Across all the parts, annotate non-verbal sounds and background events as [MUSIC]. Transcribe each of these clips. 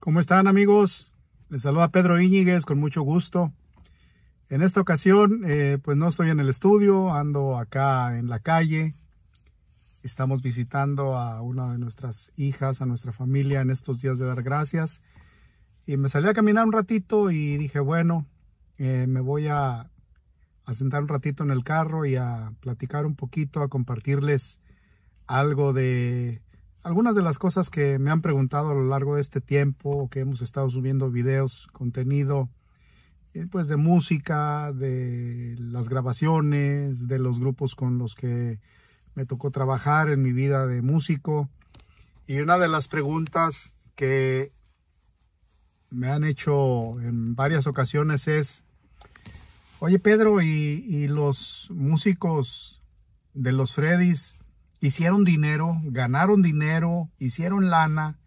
¿Cómo están amigos? Les saluda Pedro Iñiguez con mucho gusto. En esta ocasión, eh, pues no estoy en el estudio, ando acá en la calle. Estamos visitando a una de nuestras hijas, a nuestra familia en estos días de dar gracias. Y me salí a caminar un ratito y dije, bueno, eh, me voy a sentar un ratito en el carro y a platicar un poquito, a compartirles algo de algunas de las cosas que me han preguntado a lo largo de este tiempo, que hemos estado subiendo videos, contenido, eh, pues de música, de las grabaciones, de los grupos con los que me tocó trabajar en mi vida de músico. Y una de las preguntas que me han hecho en varias ocasiones es, oye Pedro, ¿y, y los músicos de los Freddys hicieron dinero, ganaron dinero, hicieron lana.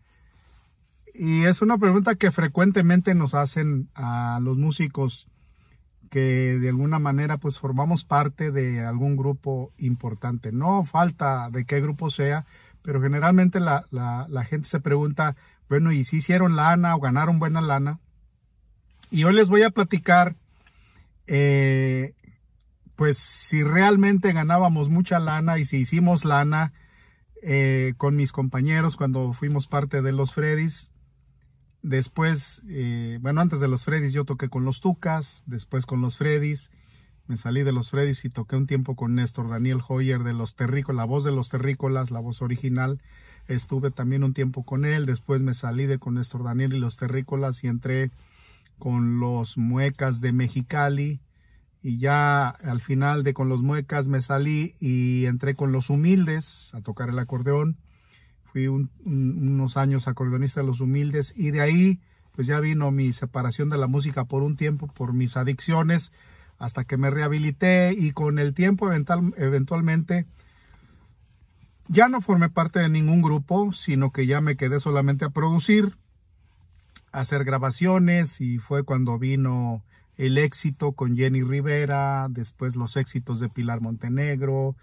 Y es una pregunta que frecuentemente nos hacen a los músicos que de alguna manera pues formamos parte de algún grupo importante. No falta de qué grupo sea, pero generalmente la, gente se pregunta, bueno, ¿y si hicieron lana o ganaron buena lana? Y hoy les voy a platicar eh, pues si realmente ganábamos mucha lana y si hicimos lana eh, con mis compañeros cuando fuimos parte de los Freddys, después, eh, bueno, antes de los Freddys yo toqué con los Tucas, después con los Freddys, me salí de los Freddys y toqué un tiempo con Néstor Daniel Hoyer de los Terrícolas, la voz de los Terrícolas, la voz original. Estuve también un tiempo con él, después me salí de con Néstor Daniel y los Terrícolas y entré con los Muecas de Mexicali y ya al final de con los muecas me salí y entré con los humildes a tocar el acordeón. Fui unos años acordeonista de los humildes y de ahí pues ya vino mi separación de la música por un tiempo por mis adicciones hasta que me rehabilité y con el tiempo eventualmente ya no formé parte de ningún grupo, sino que ya me quedé solamente a producir, a hacer grabaciones y fue cuando vino el éxito con Jenny Rivera, después los éxitos de Pilar Montenegro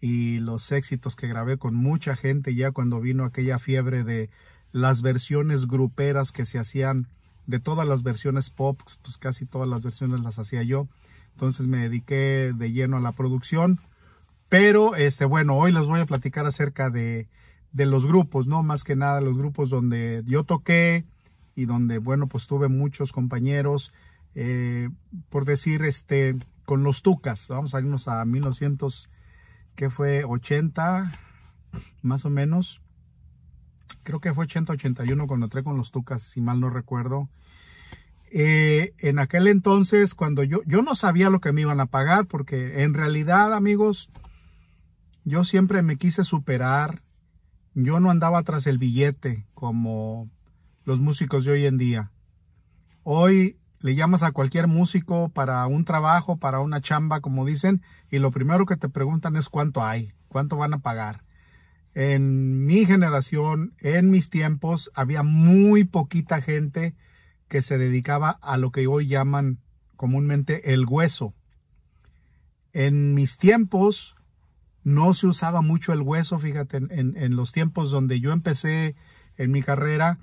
y los éxitos que grabé con mucha gente ya cuando vino aquella fiebre de las versiones gruperas que se hacían de todas las versiones pop, pues casi todas las versiones las hacía yo. Entonces me dediqué de lleno a la producción. Pero este bueno, hoy les voy a platicar acerca de, de los grupos, ¿no? Más que nada los grupos donde yo toqué y donde, bueno, pues tuve muchos compañeros eh, por decir, este, con los Tucas. Vamos a irnos a 1900, que fue 80, más o menos. Creo que fue 80-81 cuando entré con los Tucas, si mal no recuerdo. Eh, en aquel entonces, cuando yo, yo no sabía lo que me iban a pagar, porque en realidad, amigos, yo siempre me quise superar. Yo no andaba tras el billete como los músicos de hoy en día. Hoy le llamas a cualquier músico para un trabajo, para una chamba, como dicen, y lo primero que te preguntan es cuánto hay, cuánto van a pagar. En mi generación, en mis tiempos, había muy poquita gente que se dedicaba a lo que hoy llaman comúnmente el hueso. En mis tiempos no se usaba mucho el hueso, fíjate, en, los tiempos donde yo empecé en mi carrera,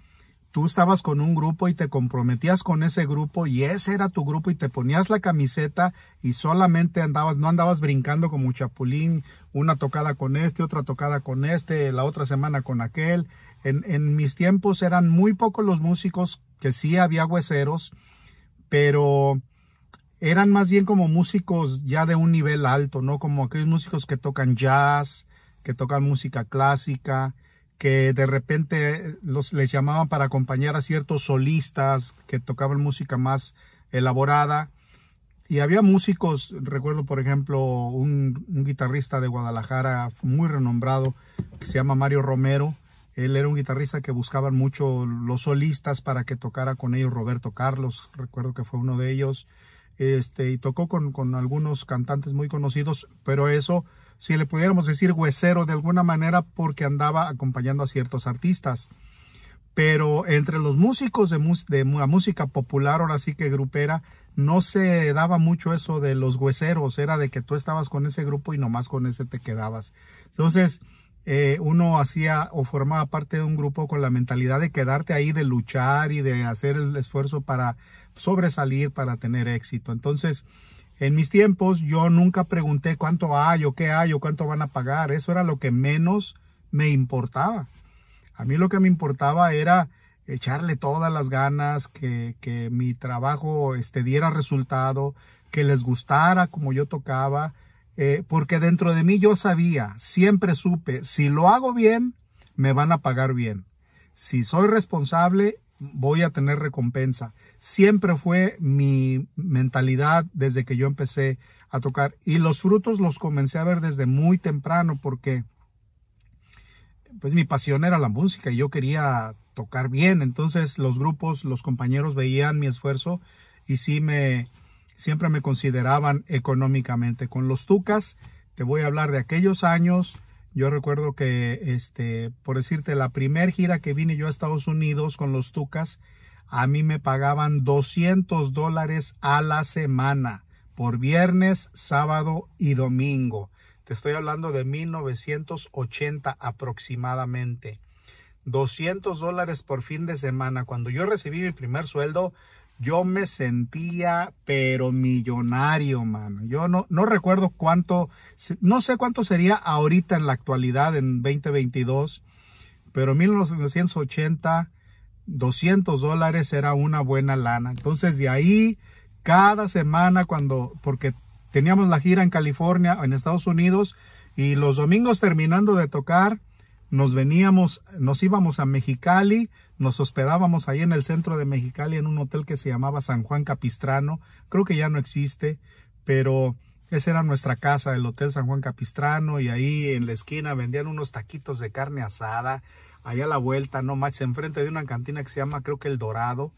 tú estabas con un grupo y te comprometías con ese grupo y ese era tu grupo y te ponías la camiseta y solamente andabas, no andabas brincando como un chapulín, una tocada con este, otra tocada con este, la otra semana con aquel. En, mis tiempos eran muy pocos los músicos que sí había hueseros, pero eran más bien como músicos ya de un nivel alto, ¿no? Como aquellos músicos que tocan jazz, que tocan música clásica, que de repente los, les llamaban para acompañar a ciertos solistas que tocaban música más elaborada. Y había músicos, recuerdo por ejemplo un, guitarrista de Guadalajara muy renombrado que se llama Mario Romero. Él era un guitarrista que buscaban mucho los solistas para que tocara con ellos Roberto Carlos, recuerdo que fue uno de ellos. Este, y tocó con algunos cantantes muy conocidos, pero eso si le pudiéramos decir huesero de alguna manera, porque andaba acompañando a ciertos artistas. Pero entre los músicos de, de la música popular, ahora sí que grupera, no se daba mucho eso de los hueseros, era de que tú estabas con ese grupo y nomás con ese te quedabas. Entonces, eh, uno hacía o formaba parte de un grupo con la mentalidad de quedarte ahí, de luchar y de hacer el esfuerzo para sobresalir, para tener éxito. Entonces, en mis tiempos yo nunca pregunté cuánto hay o qué hay o cuánto van a pagar. Eso era lo que menos me importaba. A mí lo que me importaba era echarle todas las ganas, que, que mi trabajo este, diera resultado, que les gustara como yo tocaba, eh, porque dentro de mí yo sabía, siempre supe, si lo hago bien, me van a pagar bien. Si soy responsable, voy a tener recompensa siempre fue mi mentalidad desde que yo empecé a tocar. Y los frutos los comencé a ver desde muy temprano porque pues mi pasión era la música y yo quería tocar bien. Entonces los grupos, los compañeros veían mi esfuerzo y sí me, siempre me consideraban económicamente. Con los Tucas, te voy a hablar de aquellos años. Yo recuerdo que, este, por decirte, la primer gira que vine yo a Estados Unidos con los Tucas, a mí me pagaban 200 dólares a la semana por viernes, sábado y domingo. Te estoy hablando de 1980 aproximadamente. 200 dólares por fin de semana. Cuando yo recibí mi primer sueldo, yo me sentía pero millonario, mano. Yo no, no recuerdo cuánto, no sé cuánto sería ahorita en la actualidad, en 2022, pero 1980 200 dólares era una buena lana. Entonces de ahí, cada semana cuando, porque teníamos la gira en California, en Estados Unidos, y los domingos terminando de tocar, nos veníamos, nos íbamos a Mexicali, nos hospedábamos ahí en el centro de Mexicali en un hotel que se llamaba San Juan Capistrano, creo que ya no existe, pero esa era nuestra casa, el Hotel San Juan Capistrano, y ahí en la esquina vendían unos taquitos de carne asada allá a la vuelta, no manches, enfrente de una cantina que se llama, creo que El Dorado.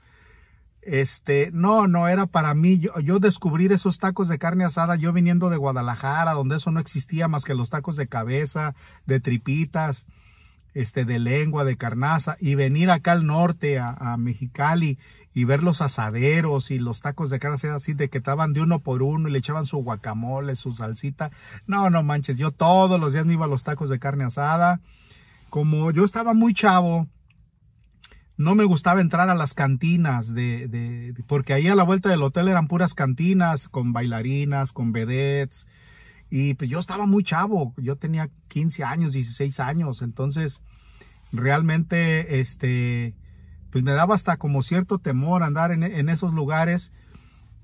Este, no, no era para mí. Yo, descubrir esos tacos de carne asada, yo viniendo de Guadalajara, donde eso no existía más que los tacos de cabeza, de tripitas, este, de lengua, de carnaza, y venir acá al norte, a, a Mexicali, y ver los asaderos y los tacos de carne asada así, de que estaban de uno por uno y le echaban su guacamole, su salsita. No, no manches, yo todos los días me iba a los tacos de carne asada como yo estaba muy chavo, no me gustaba entrar a las cantinas, de, porque ahí a la vuelta del hotel eran puras cantinas con bailarinas, con vedettes. Y pues yo estaba muy chavo, yo tenía 15 años, 16 años, entonces realmente este, pues me daba hasta como cierto temor andar en, esos lugares.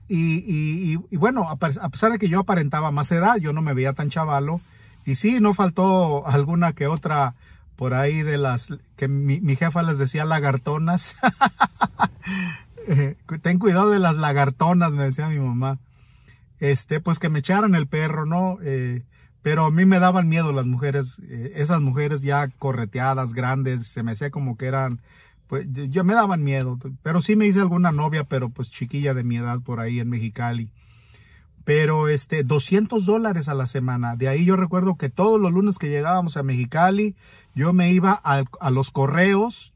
Y, y, bueno, a pesar de que yo aparentaba más edad, yo no me veía tan chavalo. Y sí, no faltó alguna que otra por ahí de las que mi, jefa les decía lagartonas. [LAUGHS] Eh, ten cuidado de las lagartonas, me decía mi mamá. Este, pues que me echaran el perro, ¿no? Eh, pero a mí me daban miedo las mujeres, eh, esas mujeres ya correteadas, grandes, se me hacía como que eran, pues yo me daban miedo, pero sí me hice alguna novia, pero pues chiquilla de mi edad por ahí en Mexicali pero este 200 dólares a la semana. De ahí yo recuerdo que todos los lunes que llegábamos a Mexicali, yo me iba a, a los correos,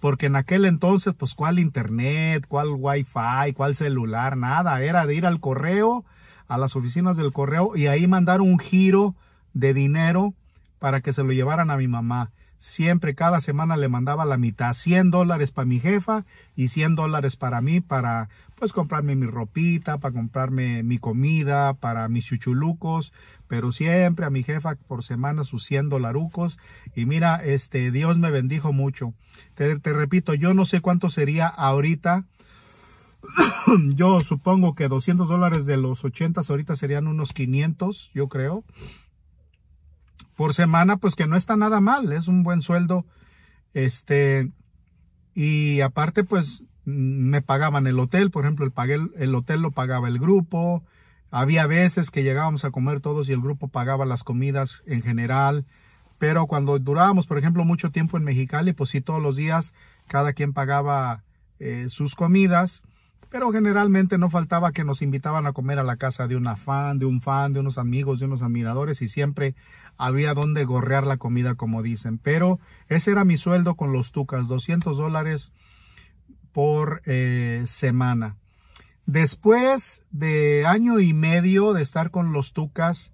porque en aquel entonces, pues, ¿cuál internet? ¿Cuál wifi? ¿Cuál celular? Nada, era de ir al correo, a las oficinas del correo, y ahí mandar un giro de dinero para que se lo llevaran a mi mamá siempre cada semana le mandaba la mitad, 100 dólares para mi jefa y 100 dólares para mí, para pues comprarme mi ropita, para comprarme mi comida, para mis chuchulucos, pero siempre a mi jefa por semana sus 100 dolarucos y mira, este Dios me bendijo mucho. Te, te repito, yo no sé cuánto sería ahorita. [COUGHS] yo supongo que 200 dólares de los 80 ahorita serían unos 500, yo creo por semana, pues que no está nada mal, es un buen sueldo. Este, y aparte, pues mm, me pagaban el hotel, por ejemplo, el, el hotel lo pagaba el grupo. Había veces que llegábamos a comer todos y el grupo pagaba las comidas en general. Pero cuando durábamos, por ejemplo, mucho tiempo en Mexicali, pues sí, todos los días cada quien pagaba eh, sus comidas. Pero generalmente no faltaba que nos invitaban a comer a la casa de un fan, de un fan, de unos amigos, de unos admiradores y siempre había donde gorrear la comida, como dicen. Pero ese era mi sueldo con los tucas, 200 dólares por eh, semana. Después de año y medio de estar con los tucas,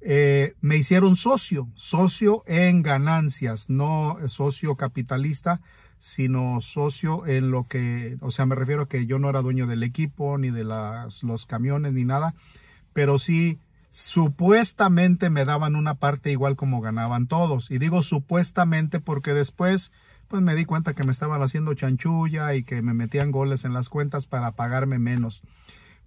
eh, me hicieron socio, socio en ganancias, no socio capitalista, sino socio en lo que, o sea, me refiero a que yo no era dueño del equipo, ni de las, los camiones, ni nada, pero sí supuestamente me daban una parte igual como ganaban todos. Y digo supuestamente porque después pues me di cuenta que me estaban haciendo chanchulla y que me metían goles en las cuentas para pagarme menos.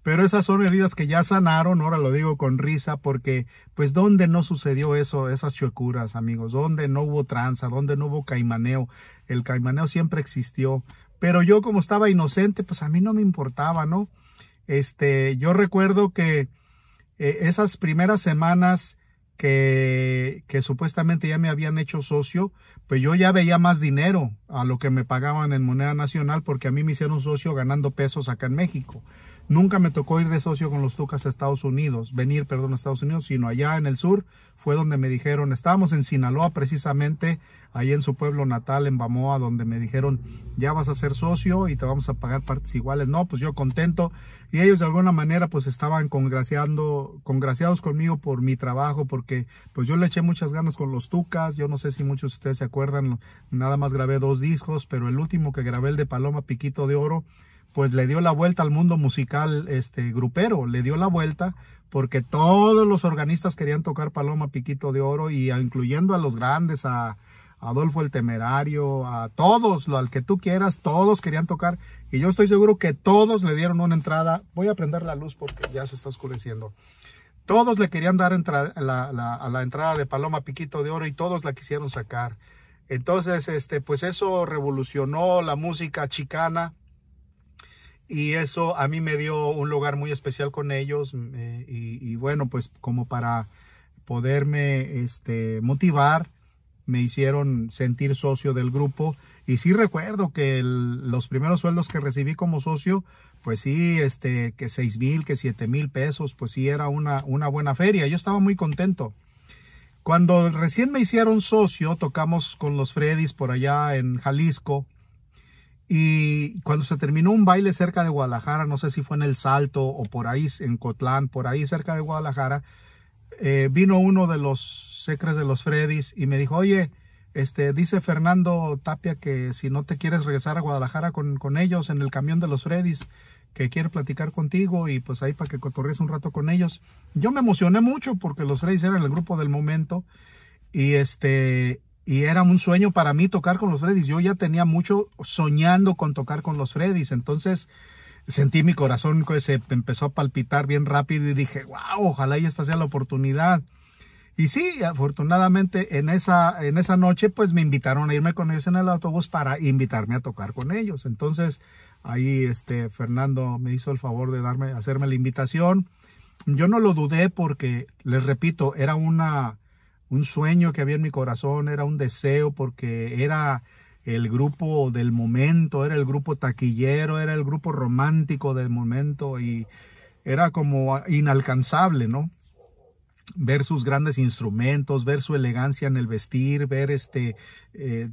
Pero esas son heridas que ya sanaron, ahora lo digo con risa, porque pues ¿dónde no sucedió eso, esas chocuras, amigos, ¿Dónde no hubo tranza, ¿Dónde no hubo caimaneo, el caimaneo siempre existió. Pero yo como estaba inocente, pues a mí no me importaba, ¿no? Este, yo recuerdo que eh, esas primeras semanas que, que, supuestamente ya me habían hecho socio, pues yo ya veía más dinero a lo que me pagaban en moneda nacional porque a mí me hicieron socio ganando pesos acá en México. Nunca me tocó ir de socio con los Tucas a Estados Unidos, venir, perdón, a Estados Unidos, sino allá en el sur fue donde me dijeron, estábamos en Sinaloa precisamente, ahí en su pueblo natal, en Bamoa, donde me dijeron, ya vas a ser socio y te vamos a pagar partes iguales. No, pues yo contento. Y ellos de alguna manera pues estaban congraciando, congraciados conmigo por mi trabajo, porque pues yo le eché muchas ganas con los Tucas. Yo no sé si muchos de ustedes se acuerdan, nada más grabé dos discos, pero el último que grabé, el de Paloma Piquito de Oro, pues le dio la vuelta al mundo musical este grupero, le dio la vuelta porque todos los organistas querían tocar Paloma Piquito de Oro y incluyendo a los grandes, a Adolfo el Temerario, a todos, al que tú quieras, todos querían tocar y yo estoy seguro que todos le dieron una entrada. Voy a prender la luz porque ya se está oscureciendo. Todos le querían dar a la entrada de Paloma Piquito de Oro y todos la quisieron sacar. Entonces, este, pues eso revolucionó la música chicana y eso a mí me dio un lugar muy especial con ellos eh, y, bueno pues como para poderme este, motivar me hicieron sentir socio del grupo y sí recuerdo que los primeros sueldos que recibí como socio pues sí este que seis mil que siete mil pesos pues sí era una, una buena feria yo estaba muy contento cuando recién me hicieron socio tocamos con los Freddys por allá en Jalisco y cuando se terminó un baile cerca de Guadalajara, no sé si fue en El Salto o por ahí, en Cotlán, por ahí cerca de Guadalajara, eh, vino uno de los secres de los Freddys y me dijo, oye, este, dice Fernando Tapia que si no te quieres regresar a Guadalajara con, ellos en el camión de los Freddys, que quiere platicar contigo y pues ahí para que cotorrees un rato con ellos. Yo me emocioné mucho porque los Freddys eran el grupo del momento y este y era un sueño para mí tocar con los Freddys. Yo ya tenía mucho soñando con tocar con los Freddys. Entonces sentí mi corazón que se empezó a palpitar bien rápido y dije, wow, ojalá y esta sea la oportunidad. Y sí, afortunadamente en esa, en esa noche pues me invitaron a irme con ellos en el autobús para invitarme a tocar con ellos. Entonces ahí este Fernando me hizo el favor de darme, hacerme la invitación. Yo no lo dudé porque, les repito, era una, un sueño que había en mi corazón, era un deseo porque era el grupo del momento, era el grupo taquillero, era el grupo romántico del momento y era como inalcanzable, ¿no? Ver sus grandes instrumentos, ver su elegancia en el vestir, ver este... Eh,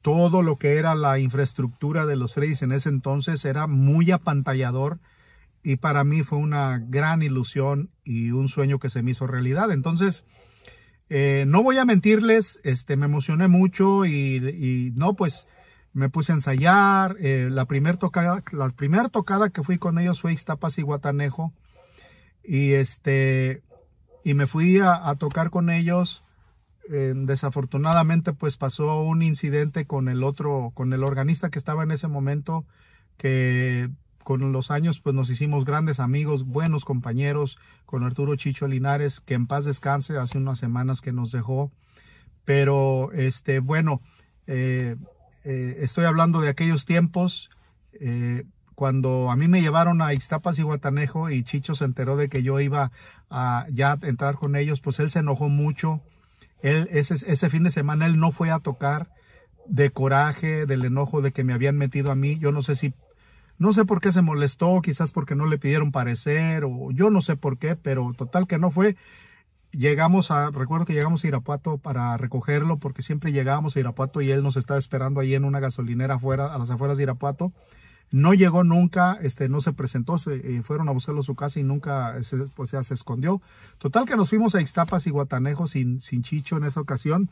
todo lo que era la infraestructura de los Freddys en ese entonces era muy apantallador y para mí fue una gran ilusión y un sueño que se me hizo realidad. Entonces, eh, no voy a mentirles, este, me emocioné mucho y, no, pues me puse a ensayar. Eh, la primera tocada, primer tocada que fui con ellos fue Ixtapas y Guatanejo. Y este, y me fui a, tocar con ellos. Eh, desafortunadamente, pues pasó un incidente con el otro, con el organista que estaba en ese momento, que con los años pues nos hicimos grandes amigos, buenos compañeros con Arturo Chicho Linares, que en paz descanse, hace unas semanas que nos dejó. Pero este, bueno, eh, eh, estoy hablando de aquellos tiempos eh, cuando a mí me llevaron a Ixtapas y Guatanejo y Chicho se enteró de que yo iba a ya entrar con ellos, pues él se enojó mucho. Él, ese, ese fin de semana él no fue a tocar de coraje, del enojo de que me habían metido a mí. Yo no sé si no sé por qué se molestó, quizás porque no le pidieron parecer o yo no sé por qué, pero total que no fue. Llegamos a, recuerdo que llegamos a Irapuato para recogerlo porque siempre llegábamos a Irapuato y él nos estaba esperando ahí en una gasolinera afuera, a las afueras de Irapuato. No llegó nunca, este, no se presentó, se, eh, fueron a buscarlo a su casa y nunca se, pues, se escondió. Total que nos fuimos a Ixtapas y Guatanejo sin, sin Chicho en esa ocasión.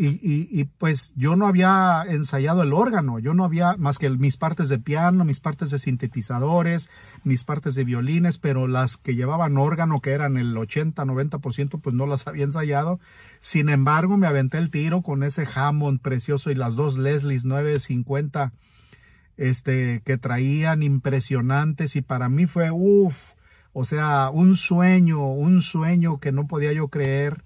Y, pues yo no había ensayado el órgano, yo no había más que mis partes de piano, mis partes de sintetizadores, mis partes de violines, pero las que llevaban órgano, que eran el 80, 90%, pues no las [LAUGHS] había ensayado. Sin embargo, me aventé el tiro con ese Hammond precioso y las dos Leslie's 950 este, que traían impresionantes y para mí fue, uff, o sea, un sueño, un sueño que no podía yo creer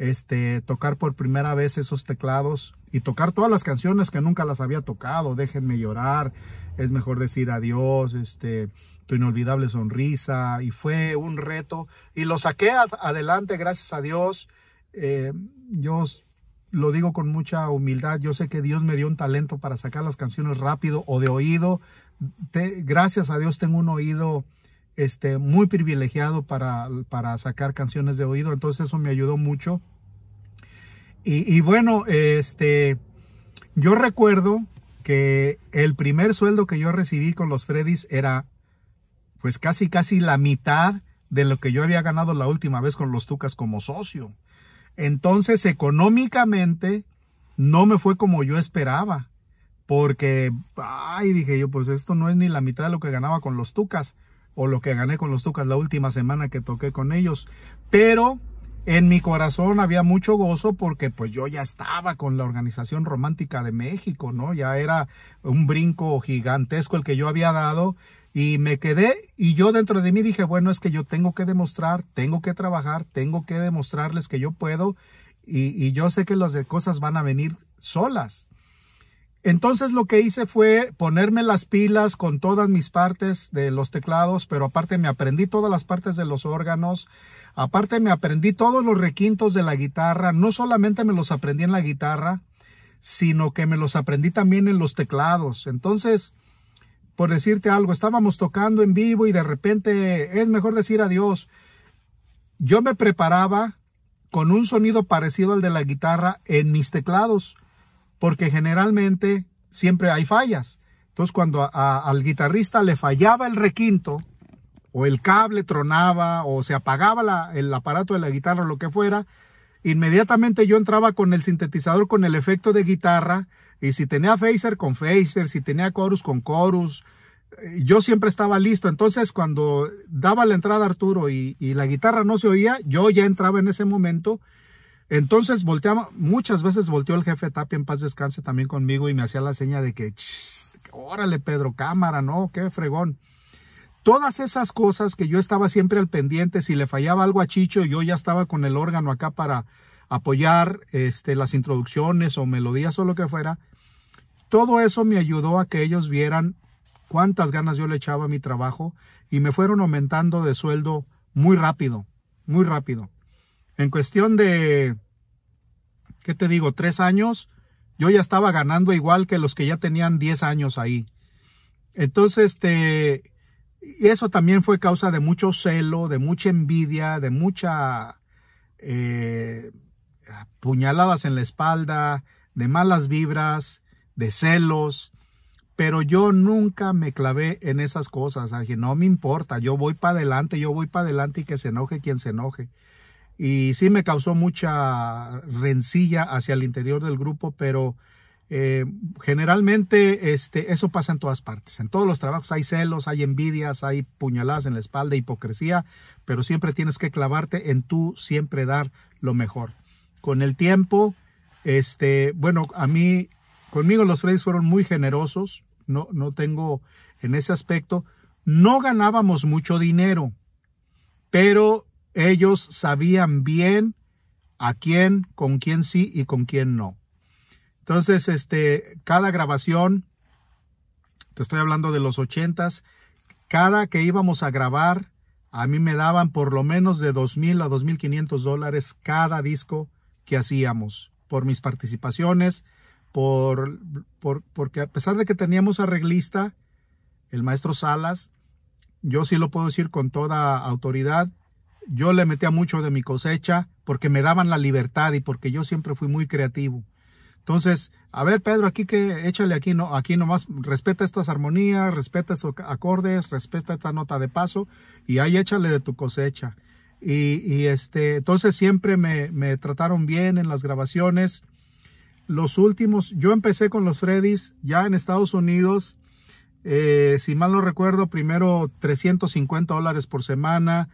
este, tocar por primera vez esos teclados y tocar todas las canciones que nunca las había tocado, déjenme llorar, es mejor decir adiós, este, tu inolvidable sonrisa, y fue un reto, y lo saqué adelante, gracias a Dios, eh, yo lo digo con mucha humildad, yo sé que Dios me dio un talento para sacar las canciones rápido o de oído, gracias a Dios tengo un oído, este, muy privilegiado para sacar canciones de oído, entonces eso me ayudó mucho. Y, bueno, este, yo recuerdo que el primer sueldo que yo recibí con los Freddys era pues casi casi la mitad de lo que yo había ganado la última vez con los Tucas como socio. Entonces, económicamente, no me fue como yo esperaba. Porque, ay, dije yo, pues esto no es ni la mitad de lo que ganaba con los Tucas o lo que gané con los Tucas la última semana que toqué con ellos. Pero en mi corazón había mucho gozo porque pues yo ya estaba con la Organización Romántica de México, ¿no? Ya era un brinco gigantesco el que yo había dado y me quedé y yo dentro de mí dije, bueno, es que yo tengo que demostrar, tengo que trabajar, tengo que demostrarles que yo puedo y, y yo sé que las cosas van a venir solas. Entonces lo que hice fue ponerme las pilas con todas mis partes de los teclados, pero aparte me aprendí todas las partes de los órganos, aparte me aprendí todos los requintos de la guitarra, no solamente me los aprendí en la guitarra, sino que me los aprendí también en los teclados. Entonces, por decirte algo, estábamos tocando en vivo y de repente es mejor decir adiós. Yo me preparaba con un sonido parecido al de la guitarra en mis teclados porque generalmente siempre hay fallas. Entonces cuando al guitarrista le fallaba el requinto, o el cable tronaba, o se apagaba el aparato de la guitarra, o lo que fuera, inmediatamente yo entraba con el sintetizador, con el efecto de guitarra, y si tenía phaser con phaser, si tenía chorus con chorus, eh, yo siempre estaba listo. Entonces, cuando daba la entrada Arturo y, y, la guitarra no se oía, yo ya entraba en ese momento entonces volteaba, muchas veces volteó el jefe Tapia en paz descanse también conmigo y me hacía la seña de que, órale Pedro, cámara, no, qué fregón. Todas esas cosas que yo estaba siempre al pendiente, si le fallaba algo a Chicho, yo ya estaba con el órgano acá para apoyar este, las introducciones o melodías o lo que fuera. Todo eso me ayudó a que ellos vieran cuántas ganas yo le echaba a mi trabajo y me fueron aumentando de sueldo muy rápido, muy rápido. En cuestión de, ¿qué te digo? Tres años, yo ya estaba ganando igual que los que ya tenían diez años ahí. Entonces, este, y eso también fue causa de mucho celo, de mucha envidia, de mucha eh, puñaladas en la espalda, de malas vibras, de celos. Pero yo nunca me clavé en esas cosas. Dije, no me importa, yo voy para adelante, yo voy para adelante y que se enoje quien se enoje y sí me causó mucha rencilla hacia el interior del grupo, pero eh, generalmente este, eso pasa en todas partes. En todos los trabajos hay celos, hay envidias, hay puñaladas en la espalda, hipocresía, pero siempre tienes que clavarte en tú siempre dar lo mejor. Con el tiempo, este, bueno, a mí, conmigo los Freddy's fueron muy generosos, no, no tengo en ese aspecto. No ganábamos mucho dinero, pero ellos sabían bien a quién, con quién sí y con quién no. Entonces, este, cada grabación, te estoy hablando de los ochentas, cada que íbamos a grabar, a mí me daban por lo menos de dos mil a dos mil quinientos dólares cada disco que hacíamos por mis participaciones, por, porque a pesar de que teníamos arreglista, el maestro Salas, yo sí lo puedo decir con toda autoridad, yo le metía mucho de mi cosecha porque me daban la libertad y porque yo siempre fui muy creativo. Entonces, a ver, Pedro, aquí que échale aquí, no, aquí nomás respeta estas armonías, respeta esos acordes, respeta esta nota de paso y ahí échale de tu cosecha. Y, este, entonces siempre me, me, trataron bien en las grabaciones. Los últimos, yo empecé con los Freddys ya en Estados Unidos. Eh, si mal no recuerdo, primero 350 dólares por semana,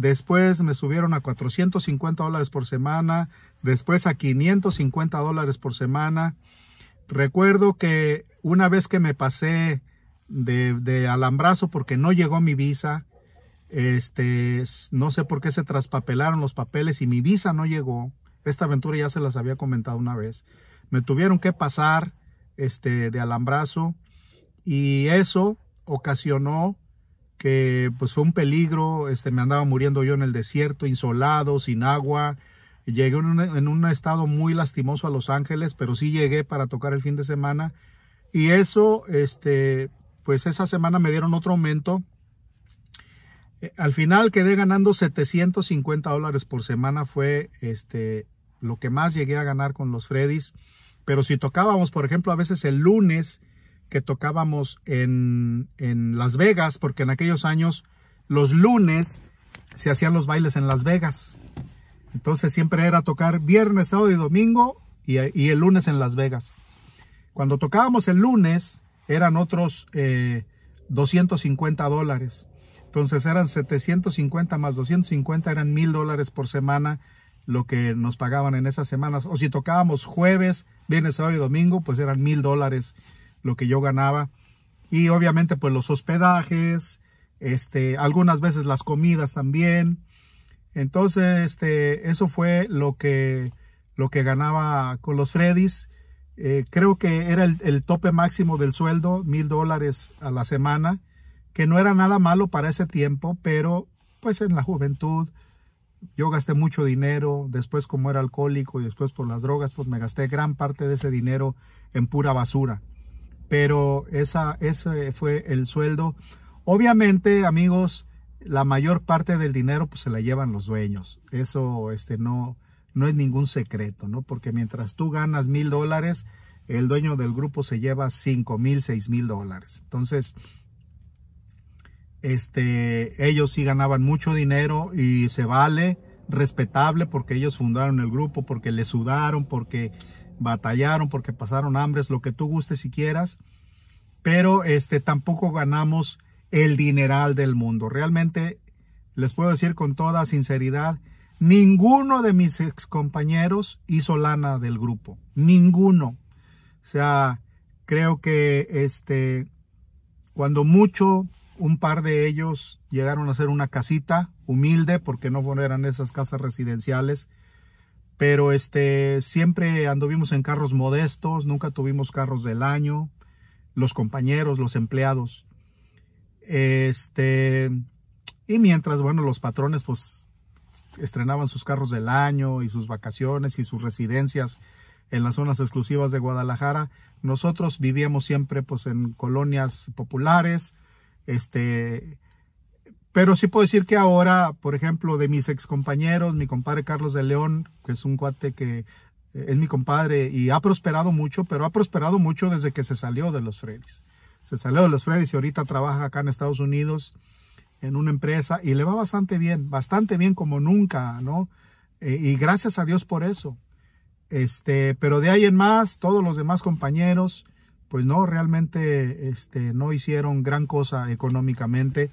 Después me subieron a 450 dólares por semana. Después a 550 dólares por semana. Recuerdo que una vez que me pasé de, alambrazo porque no llegó mi visa, este, no sé por qué se traspapelaron los papeles y mi visa no llegó. Esta aventura ya se las había comentado una vez. Me tuvieron que pasar este, de alambrazo y eso ocasionó que pues fue un peligro, este, me andaba muriendo yo en el desierto, insolado, sin agua. Llegué en un, estado muy lastimoso a Los Ángeles, pero sí llegué para tocar el fin de semana. Y eso, este, pues esa semana me dieron otro aumento. Eh, al final quedé ganando 750 dólares por semana, fue este, lo que más llegué a ganar con los Freddy's. Pero si tocábamos, por ejemplo, a veces el lunes, que tocábamos en, Las Vegas, porque en aquellos años los lunes se hacían los bailes en Las Vegas. Entonces siempre era tocar viernes, sábado y domingo y, el lunes en Las Vegas. Cuando tocábamos el lunes eran otros 250 eh, dólares. Entonces eran 750 más 250, eran mil dólares por semana lo que nos pagaban en esas semanas. O si tocábamos jueves, viernes, sábado y domingo, pues eran mil dólares lo que yo ganaba. Y obviamente pues los hospedajes, este, algunas veces las comidas también. Entonces, este, eso fue lo que, lo que ganaba con los Freddy's. Eh, creo que era el, el, tope máximo del sueldo, mil dólares a la semana, que no era nada malo para ese tiempo, pero pues en la juventud yo gasté mucho dinero, después como era alcohólico y después por las drogas, pues me gasté gran parte de ese dinero en pura basura pero esa, ese fue el sueldo. Obviamente, amigos, la mayor parte del dinero pues, se la llevan los dueños. Eso este, no, no es ningún secreto, ¿no? Porque mientras tú ganas mil dólares, el dueño del grupo se lleva cinco mil, seis mil dólares. Entonces, este, ellos sí ganaban mucho dinero y se vale, respetable, porque ellos fundaron el grupo, porque le sudaron, porque batallaron porque pasaron hambres, lo que tú gustes si quieras, pero este, tampoco ganamos el dineral del mundo. Realmente les puedo decir con toda sinceridad, ninguno de mis ex compañeros hizo lana del grupo, ninguno. O sea, creo que este, cuando mucho, un par de ellos llegaron a hacer una casita humilde, porque no eran esas casas residenciales pero este, siempre anduvimos en carros modestos, nunca tuvimos carros del año, los compañeros, los empleados. Este, y mientras, bueno, los patrones pues estrenaban sus carros del año y sus vacaciones y sus residencias en las zonas exclusivas de Guadalajara. Nosotros vivíamos siempre pues en colonias populares, este, pero sí puedo decir que ahora, por ejemplo, de mis excompañeros, mi compadre Carlos de León, que es un cuate que eh, es mi compadre y ha prosperado mucho, pero ha prosperado mucho desde que se salió de los Freddy's. Se salió de los Freddy's y ahorita trabaja acá en Estados Unidos en una empresa y le va bastante bien, bastante bien como nunca, ¿no? Eh, y gracias a Dios por eso. Este, pero de ahí en más, todos los demás compañeros, pues no, realmente este, no hicieron gran cosa económicamente.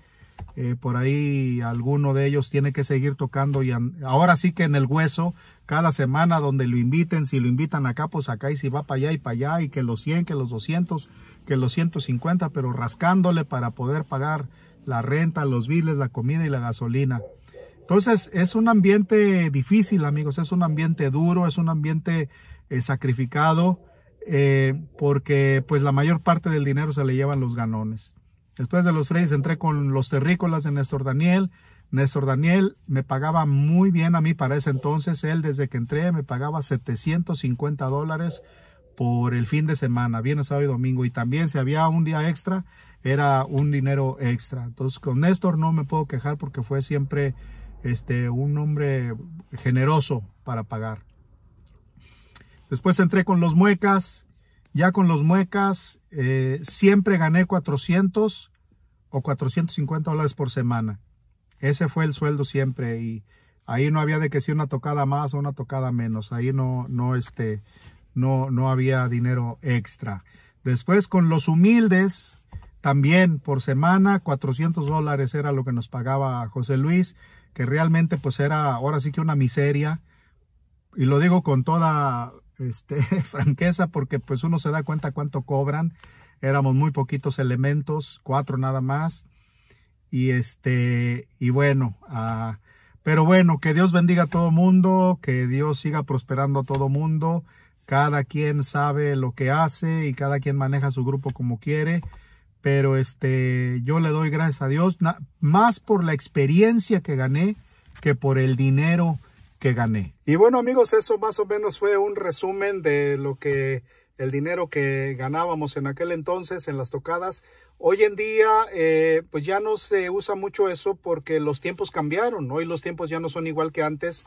Eh, por ahí alguno de ellos tiene que seguir tocando y ahora sí que en el hueso cada semana donde lo inviten, si lo invitan acá, pues acá y si va para allá y para allá y que los 100, que los 200, que los 150, pero rascándole para poder pagar la renta, los biles, la comida y la gasolina. Entonces es un ambiente difícil amigos, es un ambiente duro, es un ambiente eh, sacrificado eh, porque pues la mayor parte del dinero se le llevan los ganones. Después de los Freys entré con los terrícolas de Néstor Daniel. Néstor Daniel me pagaba muy bien a mí para ese entonces. Él desde que entré me pagaba 750 dólares por el fin de semana, viernes, sábado y domingo. Y también si había un día extra, era un dinero extra. Entonces con Néstor no me puedo quejar porque fue siempre este, un hombre generoso para pagar. Después entré con los muecas ya con los muecas eh, siempre gané 400 o 450 dólares por semana. Ese fue el sueldo siempre y ahí no había de que si una tocada más o una tocada menos. Ahí no, no, este, no, no había dinero extra. Después con los humildes, también por semana 400 dólares era lo que nos pagaba José Luis, que realmente pues era ahora sí que una miseria. Y lo digo con toda este, [LAUGHS] franqueza porque pues uno se da cuenta cuánto cobran. Éramos muy poquitos elementos, cuatro nada más. Y este, y bueno, ah, pero bueno, que Dios bendiga a todo mundo, que Dios siga prosperando a todo mundo. Cada quien sabe lo que hace y cada quien maneja su grupo como quiere. Pero este, yo le doy gracias a Dios, más por la experiencia que gané que por el dinero gané. Y bueno amigos, eso más o menos fue un resumen de lo que el dinero que ganábamos en aquel entonces en las tocadas. Hoy en día, eh, pues ya no se usa mucho eso porque los tiempos cambiaron. Hoy los tiempos ya no son igual que antes.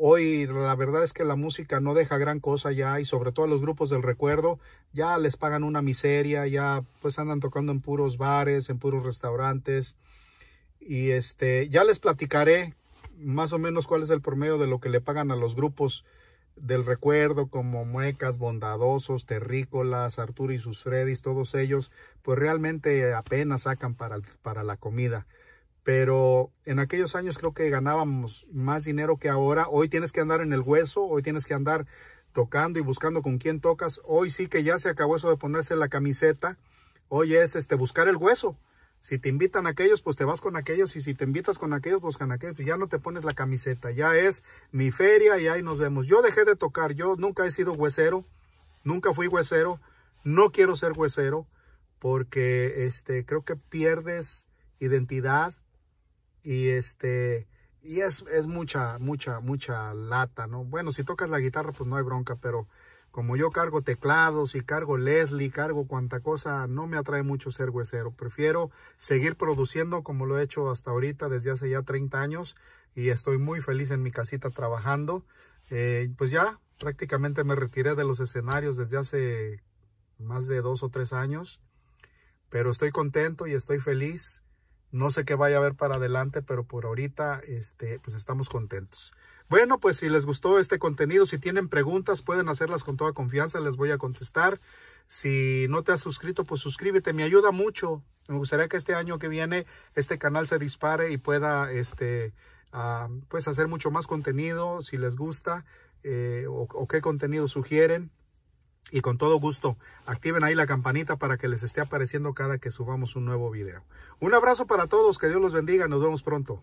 Hoy la verdad es que la música no deja gran cosa ya y sobre todo a los grupos del recuerdo ya les pagan una miseria, ya pues andan tocando en puros bares, en puros restaurantes. Y este, ya les platicaré más o menos cuál es el promedio de lo que le pagan a los grupos del recuerdo como Muecas, Bondadosos, Terrícolas, Arturo y sus Freddys, todos ellos, pues realmente apenas sacan para, para la comida. Pero en aquellos años creo que ganábamos más dinero que ahora. Hoy tienes que andar en el hueso, hoy tienes que andar tocando y buscando con quién tocas. Hoy sí que ya se acabó eso de ponerse la camiseta. Hoy es este buscar el hueso si te invitan a aquellos, pues te vas con aquellos. Y si te invitas con aquellos, pues con aquellos. Ya no te pones la camiseta. Ya es mi feria y ahí nos vemos. Yo dejé de tocar. Yo nunca he sido huesero. Nunca fui huesero. No quiero ser huesero porque este, creo que pierdes identidad y este y es, es mucha, mucha, mucha lata, ¿no? Bueno, si tocas la guitarra, pues no hay bronca, pero como yo cargo teclados y cargo Leslie, cargo cuanta cosa, no me atrae mucho ser huesero. Prefiero seguir produciendo como lo he hecho hasta ahorita desde hace ya 30 años y estoy muy feliz en mi casita trabajando. Eh, pues ya prácticamente me retiré de los escenarios desde hace más de dos o tres años, pero estoy contento y estoy feliz. No sé qué vaya a haber para adelante, pero por ahorita este, pues estamos contentos. Bueno, pues si les gustó este contenido, si tienen preguntas, pueden hacerlas con toda confianza, les voy a contestar. Si no te has suscrito, pues suscríbete, me ayuda mucho. Me gustaría que este año que viene este canal se dispare y pueda este, ah, pues hacer mucho más contenido, si les gusta eh, o qué contenido sugieren. Y con todo gusto, activen ahí la campanita para que les esté apareciendo cada que subamos un nuevo video. Un abrazo para todos, que Dios los bendiga, nos vemos pronto.